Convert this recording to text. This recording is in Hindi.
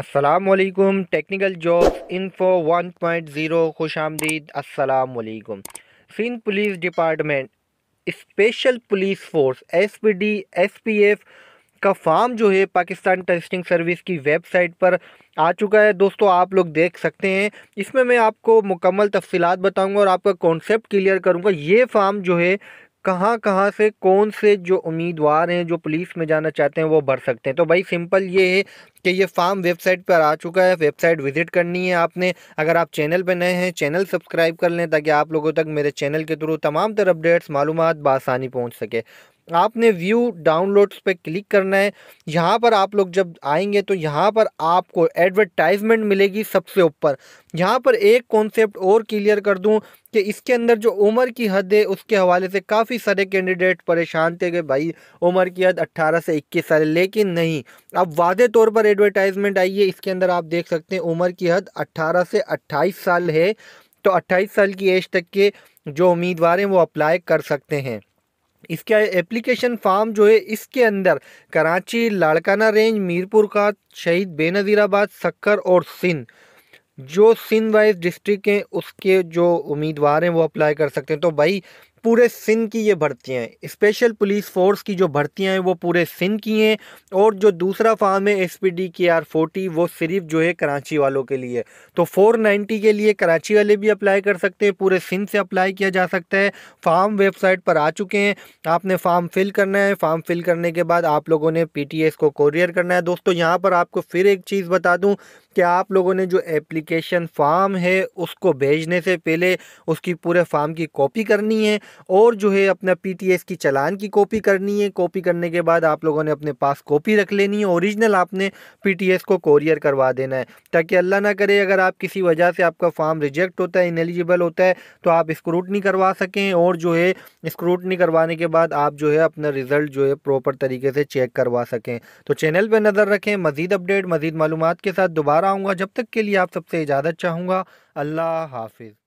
असलकुम technical job info 1.0 point zero खुश आमदीद असलकुम Sindh police department special police force S P D S P F का फॉर्म जो है पाकिस्तान टेस्टिंग सर्विस की वेबसाइट पर आ चुका है दोस्तों आप लोग देख सकते हैं इसमें मैं आपको मुकम्मल तफसीत बताऊँगा और आपका कॉन्सेप्ट क्लियर करूँगा ये फॉर्म जो है कहाँ कहाँ से कौन से जो उम्मीदवार हैं जो पुलिस में जाना चाहते हैं वो भर सकते हैं तो भाई सिंपल ये है कि ये फार्म वेबसाइट पर आ चुका है वेबसाइट विज़िट करनी है आपने अगर आप चैनल पर नए हैं चैनल सब्सक्राइब कर लें ताकि आप लोगों तक मेरे चैनल के थ्रू तमाम तर अपडेट्स मालूम बसानी पहुँच सके आपने व्यू डाउनलोड्स पे क्लिक करना है यहाँ पर आप लोग जब आएंगे तो यहाँ पर आपको एडवर्टाइजमेंट मिलेगी सबसे ऊपर यहाँ पर एक कॉन्सेप्ट और क्लियर कर दूँ कि इसके अंदर जो उम्र की हद है उसके हवाले से काफ़ी सारे कैंडिडेट परेशान थे कि भाई उम्र की हद 18 से 21 साल लेकिन नहीं अब वादे तौर पर एडवर्टाइजमेंट आई है इसके अंदर आप देख सकते हैं उम्र की हद अट्ठारह से अट्ठाईस साल है तो अट्ठाईस साल की एज तक के जो उम्मीदवार हैं वो अप्लाई कर सकते हैं इसका एप्लीकेशन फार्म जो है इसके अंदर कराची लाड़काना रेंज मीरपुर का शहीद बेनज़ीराबाद सक्कर और सिंध जो सिंध वाइज डिस्ट्रिक्ट हैं उसके जो उम्मीदवार हैं वो अप्लाई कर सकते हैं तो भाई पूरे सिंध की ये भर्तियाँ हैं स्पेशल पुलिस फोर्स की जो भर्तियाँ हैं वो पूरे सिंध की हैं और जो दूसरा फार्म है एस पी डी के आर फोर्टी वो सिर्फ जो है कराची वालों के लिए तो फोर नाइन्टी के लिए कराची वाले भी अप्लाई कर सकते हैं पूरे सिंध से अप्लाई किया जा सकता है फार्म वेबसाइट पर आ चुके हैं आपने फार्म फिल करना है फार्म फिल करने के बाद आप लोगों ने पी टी एस को कोरियर करना है दोस्तों यहाँ पर आपको फिर एक चीज़ बता दूँ कि आप लोगों ने जो एप्लीकेशन फॉर्म है उसको भेजने से पहले उसकी पूरे फॉर्म की कॉपी करनी है और जो है अपना पीटीएस की चलान की कॉपी करनी है कॉपी करने के बाद आप लोगों ने अपने पास कॉपी रख लेनी है ओरिजिनल आपने पीटीएस को कोरियर करवा देना है ताकि अल्लाह ना करे अगर आप किसी वजह से आपका फॉर्म रिजेक्ट होता है इनएलिजिबल होता है तो आप स्क्रूटनी करवा सकें और जो है स्क्रूटनी करवाने के बाद आप जो है अपना रिज़ल्ट जो है प्रॉपर तरीके से चेक करवा सकें तो चैनल पर नज़र रखें मज़ीद अपडेट मज़ीद मालूम के साथ दोबारा दोबारा आऊँगा जब तक के लिए आप सबसे इजाज़त चाहूँगा अल्लाह हाफिज़